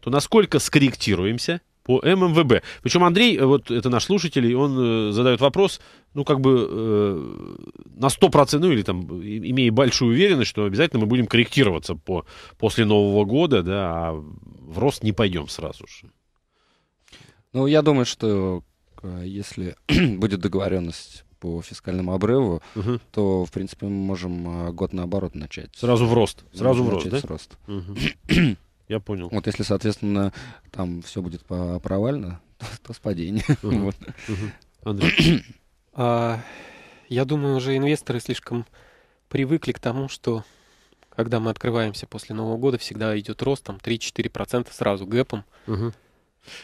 то насколько скорректируемся по ММВБ? Причем Андрей, э, вот это наш слушатель, и он э, задает вопрос, ну, как бы э, на 100%, ну, или там, имея большую уверенность, что обязательно мы будем корректироваться по, после Нового года, да, а в рост не пойдем сразу же. Ну, я думаю, что э, если <clears throat> будет договоренность по фискальному обрыву, угу. то, в принципе, мы можем а, год наоборот начать. Сразу в рост. Сразу в рост, да? с роста. Угу. <clears throat> Я понял. Вот если, соответственно, там все будет провально, то, то с падением. Угу. <laughs> Вот. Угу. Андрей. <clears throat> а, я думаю, уже инвесторы слишком привыкли к тому, что когда мы открываемся после Нового года, всегда идет рост, там 3-4% сразу гэпом. Угу.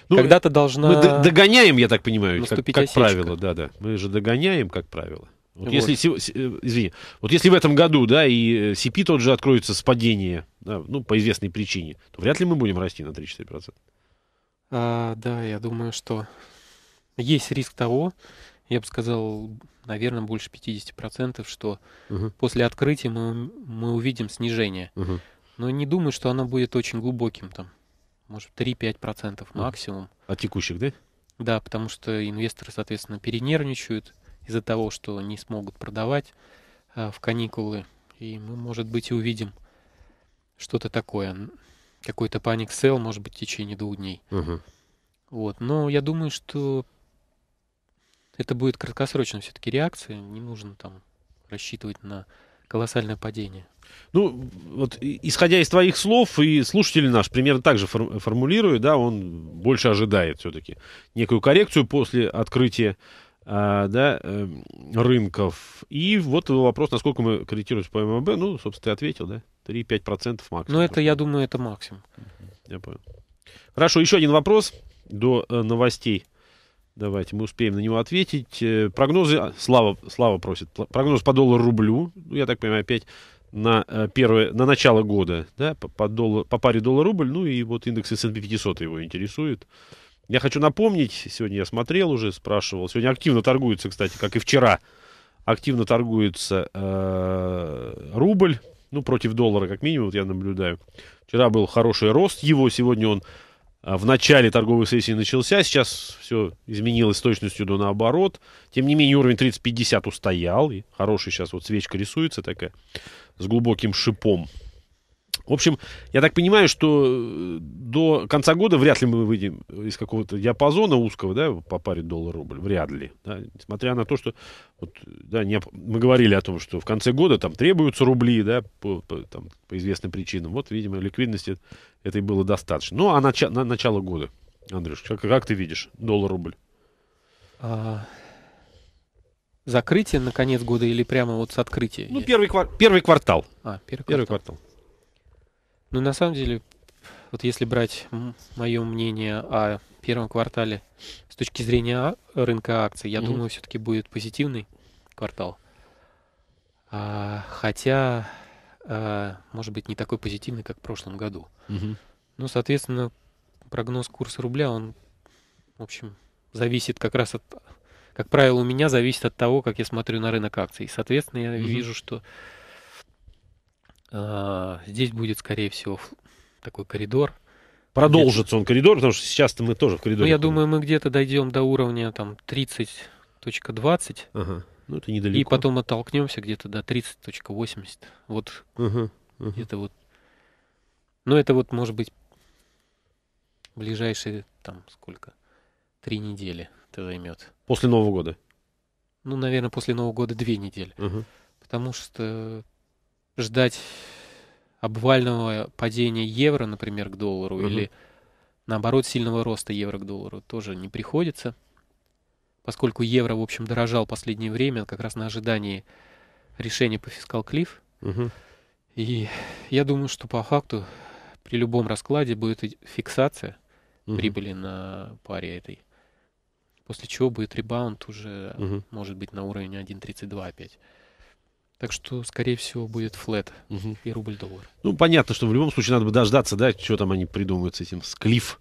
Ну, Когда-то должна... Мы догоняем, я так понимаю, как, как правило, да-да. Мы же догоняем, как правило. Вот, вот. Если, э, извини, вот если в этом году, да, и CP э, тот же откроется с падения, да, ну, по известной причине, то вряд ли мы будем расти на 3-4%. А, да, я думаю, что есть риск того, я бы сказал, наверное, больше 50%, что угу. после открытия мы, мы увидим снижение. Угу. Но не думаю, что оно будет очень глубоким там может, 3-5% максимум. От текущих, да? Да, потому что инвесторы, соответственно, перенервничают из-за того, что не смогут продавать а, в каникулы. И мы, может быть, увидим что-то такое. Какой-то паник сел, может быть, в течение двух дней. Угу. Вот. Но я думаю, что это будет краткосрочная все-таки реакция. Не нужно там рассчитывать на колоссальное падение. Ну, вот исходя из твоих слов, и слушатель наш примерно так же фор- формулирует, да, он больше ожидает все-таки некую коррекцию после открытия э, да, э, рынков. И вот вопрос, насколько мы корректируемся по ММБ, ну, собственно, ты ответил, да, 3-5% максимум. Ну, это, я думаю, это максимум. Я понял. Хорошо, еще один вопрос до э, новостей Давайте мы успеем на него ответить. Э, прогнозы, а, Слава, Слава просит, прогноз по доллару-рублю, ну, я так понимаю, опять на, э, первое, на начало года, да, по, доллар, по паре доллар-рубль, ну и вот индекс S&P 500 его интересует. Я хочу напомнить, сегодня я смотрел уже, спрашивал, сегодня активно торгуется, кстати, как и вчера, активно торгуется э, рубль, ну, против доллара как минимум, вот я наблюдаю. Вчера был хороший рост его, сегодня он а, в начале торговой сессии начался. Сейчас все изменилось с точностью до наоборот. Тем не менее, уровень 30 устоял. И хороший сейчас вот свечка рисуется такая с глубоким шипом в общем, я так понимаю, что э, до конца года вряд ли мы выйдем из какого-то диапазона узкого, да, по паре доллар-рубль, вряд ли. Да, несмотря на то, что вот, да, не, мы говорили о том, что в конце года там требуются рубли, да, по, по, там, по известным причинам. Вот, видимо, ликвидности этой было достаточно. Ну, а нача, на начало года, Андрюш, как, как ты видишь доллар-рубль? А закрытие на конец года или прямо вот с открытия? Ну, первый, квар- первый квартал. А, первый квартал. Первый квартал. Ну, на самом деле, вот если брать мое мнение о первом квартале с точки зрения а, рынка акций, я mm-hmm. думаю, все-таки будет позитивный квартал. А, хотя, а, может быть, не такой позитивный, как в прошлом году. Mm-hmm. Ну, соответственно, прогноз курса рубля, он, в общем, зависит как раз от, как правило, у меня зависит от того, как я смотрю на рынок акций. Соответственно, я mm-hmm. вижу, что а, здесь будет, скорее всего, такой коридор. Продолжится он коридор, потому что сейчас -то мы тоже в коридоре. Ну, я думаю, мы где-то дойдем до уровня там 30.20. Ага. Ну, это недалеко. И потом оттолкнемся где-то до 30.80. Вот. Ага. Ага. Это вот. Ну, это вот, может быть, ближайшие там сколько? Три недели это займет. После Нового года? Ну, наверное, после Нового года две недели. Ага. Потому что ждать обвального падения евро, например, к доллару, угу. или наоборот сильного роста евро к доллару тоже не приходится, поскольку евро, в общем, дорожал последнее время, как раз на ожидании решения по фискал-клифф. Угу. И я думаю, что по факту при любом раскладе будет фиксация угу. прибыли на паре этой. После чего будет ребаунд уже, угу. может быть, на уровне 1.32 опять. Так что, скорее всего, будет флет угу. и рубль-доллар. Ну, понятно, что в любом случае надо бы дождаться, да, что там они придумают с этим, с клифф,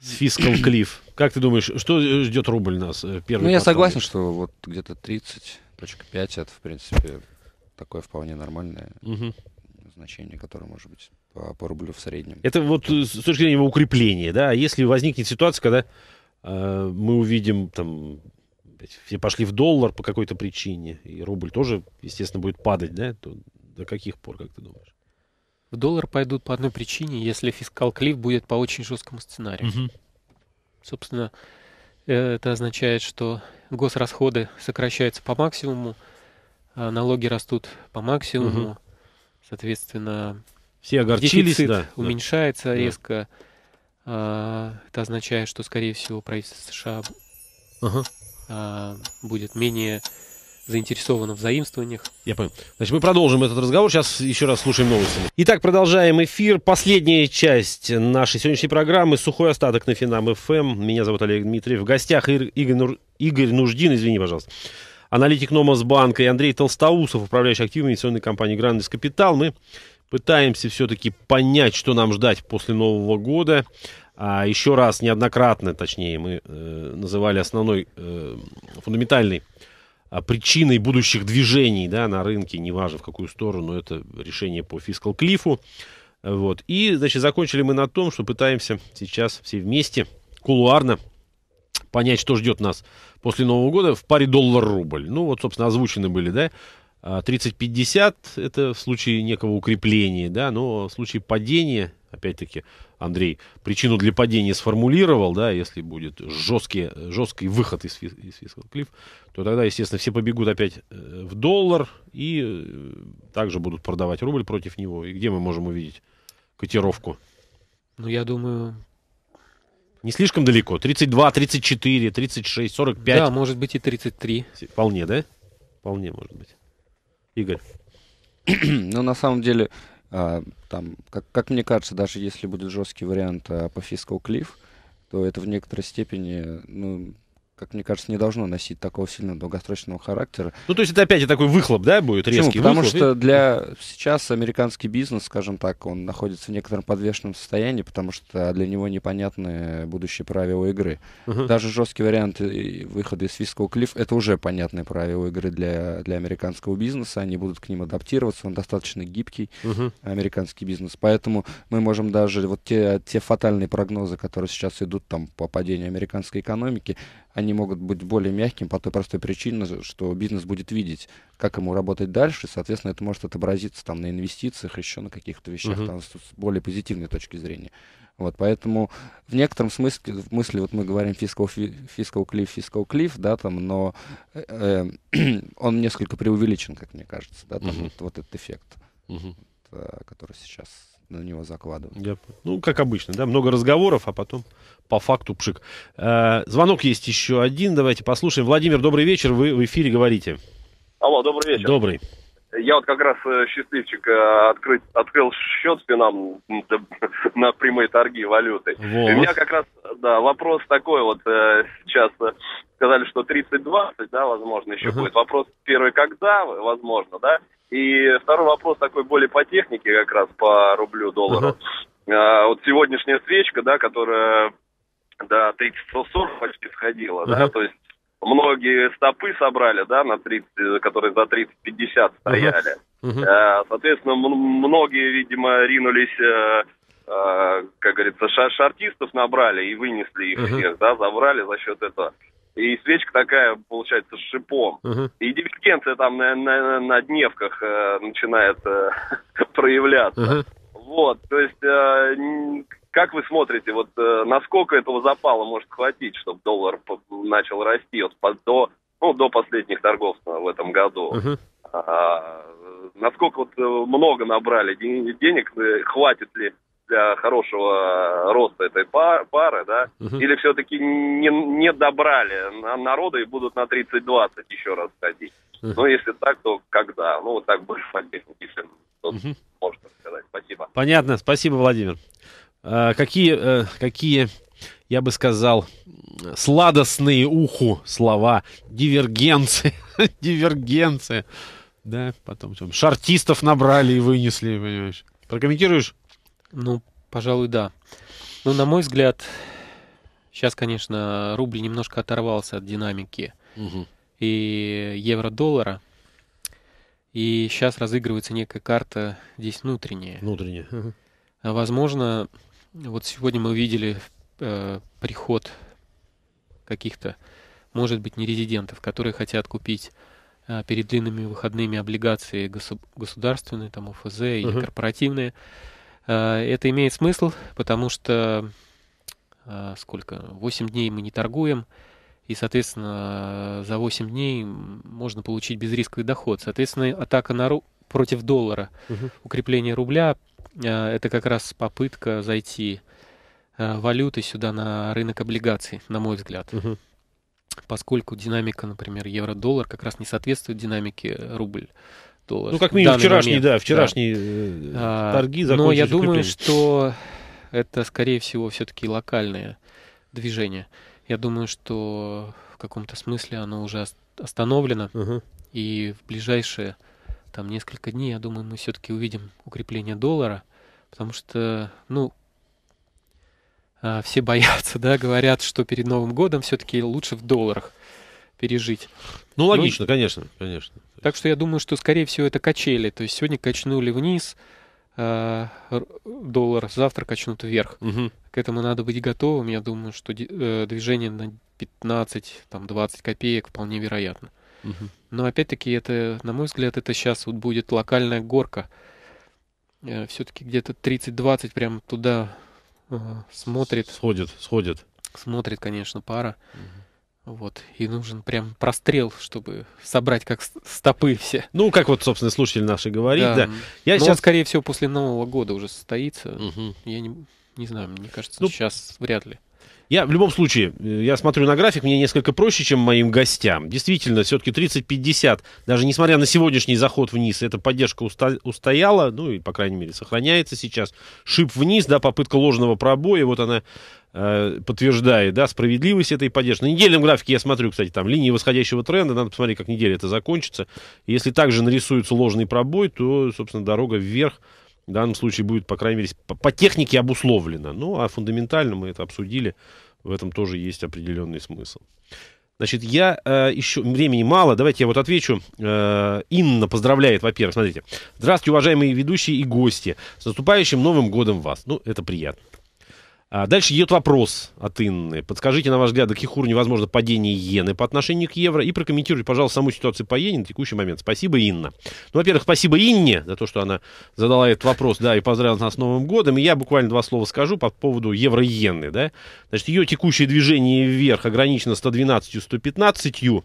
с фискал <clears throat> клифф. Как ты думаешь, что э, ждет рубль нас э, первый? Ну, квартал? я согласен, что вот где-то 30.5 это, в принципе, такое вполне нормальное угу. значение, которое может быть по, по рублю в среднем. Это вот э, с точки зрения его укрепления, да, а если возникнет ситуация, когда э, мы увидим там опять. Все пошли в доллар по какой-то причине, и рубль тоже, естественно, будет падать, да? То до каких пор, как ты думаешь? В доллар пойдут по одной причине, если фискал клиф будет по очень жесткому сценарию. Угу. Собственно, э, это означает, что госрасходы сокращаются по максимуму, а налоги растут по максимуму, угу. соответственно, все огорчились, дефицит да, уменьшается да. резко. А, это означает, что, скорее всего, правительство США ага. А, будет менее заинтересована в заимствованиях. Я понял. Значит, мы продолжим этот разговор. Сейчас еще раз слушаем новости. Итак, продолжаем эфир. Последняя часть нашей сегодняшней программы «Сухой остаток» на Финам ФМ. Эм. Меня зовут Олег Дмитриев. В гостях Игорь, Игорь, Игорь Нуждин, извини, пожалуйста. Аналитик Номасбанка и Андрей Толстоусов, управляющий активами инвестиционной компании «Грандис Капитал». Мы пытаемся все-таки понять, что нам ждать после Нового года. А еще раз, неоднократно, точнее, мы э, называли основной, э, фундаментальной э, причиной будущих движений да, на рынке, неважно в какую сторону, это решение по фискал клифу. Вот. И, значит, закончили мы на том, что пытаемся сейчас все вместе, кулуарно, понять, что ждет нас после Нового года в паре доллар-рубль. Ну, вот, собственно, озвучены были, да, 30-50 а, это в случае некого укрепления, да, но в случае падения опять-таки, Андрей причину для падения сформулировал, да, если будет жесткий, жесткий выход из, из fiscal cliff, то тогда, естественно, все побегут опять э, в доллар и э, также будут продавать рубль против него. И где мы можем увидеть котировку? Ну, я думаю... Не слишком далеко. 32, 34, 36, 45. Да, может быть и 33. Вполне, да? Вполне может быть. Игорь. <clears throat> Ну, на самом деле, а, там, как, как мне кажется, даже если будет жесткий вариант а, по Fiscal Cliff, то это в некоторой степени ну, как мне кажется, не должно носить такого сильного долгосрочного характера. Ну, то есть это опять такой выхлоп, да, будет резкий? Почему? Потому выхлоп, что и... для сейчас американский бизнес, скажем так, он находится в некотором подвешенном состоянии, потому что для него непонятны будущие правила игры. Uh-huh. Даже жесткий вариант э, выхода из фискал клифф — это уже понятные правила игры для, для американского бизнеса, они будут к ним адаптироваться, он достаточно гибкий, uh-huh. американский бизнес. Поэтому мы можем даже вот те, те фатальные прогнозы, которые сейчас идут там по падению американской экономики, они они могут быть более мягкими по той простой причине, что бизнес будет видеть, как ему работать дальше, соответственно, это может отобразиться там на инвестициях, еще на каких-то вещах, uh-huh. там, с более позитивной точки зрения. Вот, поэтому в некотором смысле, в мысли, вот мы говорим fiscal, fiscal cliff, fiscal cliff, да, там, но э, э <clears throat> он несколько преувеличен, как мне кажется, да, там uh-huh. вот, вот этот эффект, uh-huh. который сейчас на него закладывают. Я... Ну, как обычно, да, много разговоров, а потом по факту пшик. Э, звонок есть еще один, давайте послушаем. Владимир, добрый вечер, вы в эфире говорите. Алло, добрый вечер. Добрый. Я вот как раз э, счастливчик э, открыть, открыл счет спинам <laughs> на прямые торги валюты. Вот. у меня как раз да, вопрос такой вот сейчас сказали, что 30-20, да, возможно, еще uh-huh. будет. Вопрос первый, когда, возможно, да. И второй вопрос такой более по технике как раз по рублю, доллару. Uh-huh. А, вот сегодняшняя свечка, да, которая до 30-40 почти сходило, uh-huh. да, то есть многие стопы собрали, да, на 30, которые за 30-50 стояли. Uh-huh. Uh-huh. Соответственно, многие, видимо, ринулись э, э, как говорится, шартистов набрали и вынесли их uh-huh. всех, да, забрали за счет этого. И свечка такая, получается, с шипом. Uh-huh. И дивергенция там на, на, на дневках э, начинает э, <laughs> проявляться. Uh-huh. Вот, то есть э, как вы смотрите, вот э, насколько этого запала может хватить, чтобы доллар начал расти вот, по, до, ну, до последних торгов в этом году? Uh-huh. А, насколько вот э, много набрали денег, э, хватит ли для хорошего роста этой пары, да? Угу. Или все-таки не, не добрали на народа и будут на 30-20 еще раз ходить? Угу. Ну, если так, то когда? Ну, вот так больше, если угу. можно сказать. Спасибо. Понятно. Спасибо, Владимир. Э, какие, э, какие, я бы сказал, сладостные уху слова. Дивергенции. <laughs> Дивергенции. Да, потом что шартистов набрали и вынесли, понимаешь. Прокомментируешь? Ну, пожалуй, да. Ну, на мой взгляд, сейчас, конечно, рубль немножко оторвался от динамики угу. и евро-доллара. И сейчас разыгрывается некая карта здесь внутренняя. Внутренняя. Возможно, вот сегодня мы видели э, приход каких-то, может быть, не резидентов, которые хотят купить э, перед длинными выходными облигации госу- государственные, там ОФЗ или uh-huh. корпоративные. Э, это имеет смысл, потому что э, сколько? 8 дней мы не торгуем, и, соответственно, э, за 8 дней можно получить безрисковый доход. Соответственно, атака на, ру- против доллара. Угу. Укрепление рубля э, это как раз попытка зайти э, валюты сюда на рынок облигаций, на мой взгляд. Угу. Поскольку динамика, например, евро-доллар как раз не соответствует динамике рубль-доллар. Ну, как минимум, вчерашний момент, да, вчерашние да. Э, а, торги закончились. Но я думаю, что это, скорее всего, все-таки локальное движение. Я думаю, что в каком-то смысле оно уже остановлено. Угу. И в ближайшее там несколько дней, я думаю, мы все-таки увидим укрепление доллара, потому что, ну, а, все боятся, да, говорят, что перед Новым годом все-таки лучше в долларах пережить. Ну, ну логично, ну, конечно, конечно. Так что я думаю, что, скорее всего, это качели. То есть сегодня качнули вниз э, доллар, завтра качнут вверх. Угу. К этому надо быть готовым. Я думаю, что э, движение на 15-20 копеек вполне вероятно. Угу. Но опять-таки это, на мой взгляд, это сейчас вот будет локальная горка. Э, Все-таки где-то 30-20 прям туда э, смотрит. Сходит, сходит. Смотрит, конечно, пара. Вот. И нужен прям прострел, чтобы собрать как стопы все. Ну, как вот, собственно, слушатель наши говорит, да. да. Я Но ну, сейчас... он, скорее всего, после Нового года уже состоится. Угу. Я не, не знаю, мне кажется, ну, сейчас вряд ли. Я в любом случае, э, я смотрю на график, мне несколько проще, чем моим гостям. Действительно, все-таки 30-50, даже несмотря на сегодняшний заход вниз, эта поддержка уста- устояла, ну и, по крайней мере, сохраняется сейчас. Шип вниз, да, попытка ложного пробоя, вот она э, подтверждает, да, справедливость этой поддержки. На недельном графике я смотрю, кстати, там линии восходящего тренда, надо посмотреть, как неделя это закончится. Если также нарисуется ложный пробой, то, собственно, дорога вверх – в данном случае будет, по крайней мере, по, по технике обусловлено. Ну, а фундаментально мы это обсудили, в этом тоже есть определенный смысл. Значит, я э, еще... Времени мало, давайте я вот отвечу. Э, Инна поздравляет, во-первых, смотрите. Здравствуйте, уважаемые ведущие и гости. С наступающим Новым годом вас. Ну, это приятно. А дальше идет вопрос от Инны. Подскажите, на ваш взгляд, до каких уровней возможно падение иены по отношению к евро? И прокомментируйте, пожалуйста, саму ситуацию по иене на текущий момент. Спасибо, Инна. Ну, во-первых, спасибо Инне за то, что она задала этот вопрос, да, и поздравила нас с Новым годом. И я буквально два слова скажу по поводу евро-иены, да. Значит, ее текущее движение вверх ограничено 112-115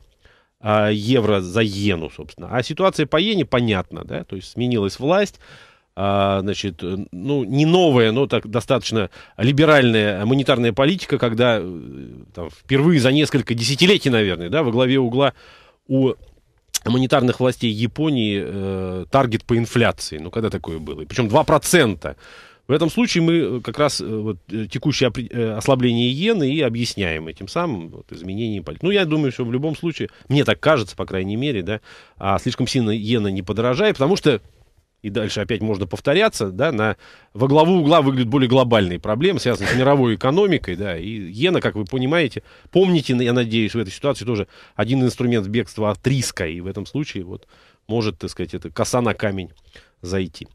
а, евро за иену, собственно. А ситуация по иене понятна, да, то есть сменилась власть, а, значит, ну, не новая, но так достаточно либеральная монетарная политика, когда э, там, впервые за несколько десятилетий, наверное, да, во главе угла у монетарных властей Японии э, таргет по инфляции. Ну, когда такое было? Причем 2%. В этом случае мы э, как раз э, вот, текущее ослабление иены и объясняем этим самым вот, изменение политики. Ну, я думаю, что в любом случае, мне так кажется, по крайней мере, да, а слишком сильно иена не подорожает, потому что и дальше опять можно повторяться, да, на, во главу угла выглядят более глобальные проблемы, связанные с мировой экономикой, да, и иена, как вы понимаете, помните, я надеюсь, в этой ситуации тоже один инструмент бегства от риска, и в этом случае вот может, так сказать, это коса на камень зайти.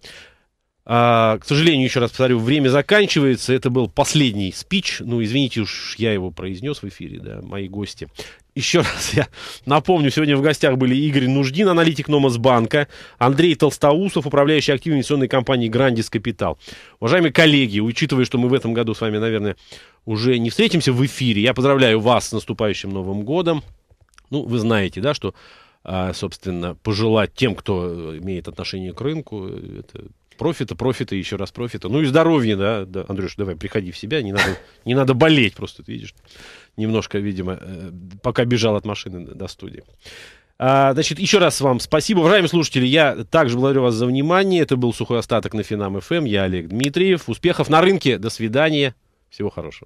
А, к сожалению, еще раз повторю, время заканчивается. Это был последний спич. Ну, извините уж, я его произнес в эфире, да, мои гости. Еще <laughs> раз я напомню, сегодня в гостях были Игорь Нуждин, аналитик Номасбанка, Андрей Толстоусов, управляющий активами инвестиционной компании «Грандис Капитал». Уважаемые коллеги, учитывая, что мы в этом году с вами, наверное, уже не встретимся в эфире, я поздравляю вас с наступающим Новым годом. Ну, вы знаете, да, что, а, собственно, пожелать тем, кто имеет отношение к рынку, это Профита, профита, еще раз профита. Ну и здоровье, да. да. Андрюш, давай, приходи в себя. Не надо, не надо болеть просто, ты видишь. Немножко, видимо, э, пока бежал от машины до студии. А, значит, еще раз вам спасибо. Уважаемые слушатели, я также благодарю вас за внимание. Это был «Сухой остаток» на Финам-ФМ. Эм. Я Олег Дмитриев. Успехов на рынке. До свидания. Всего хорошего.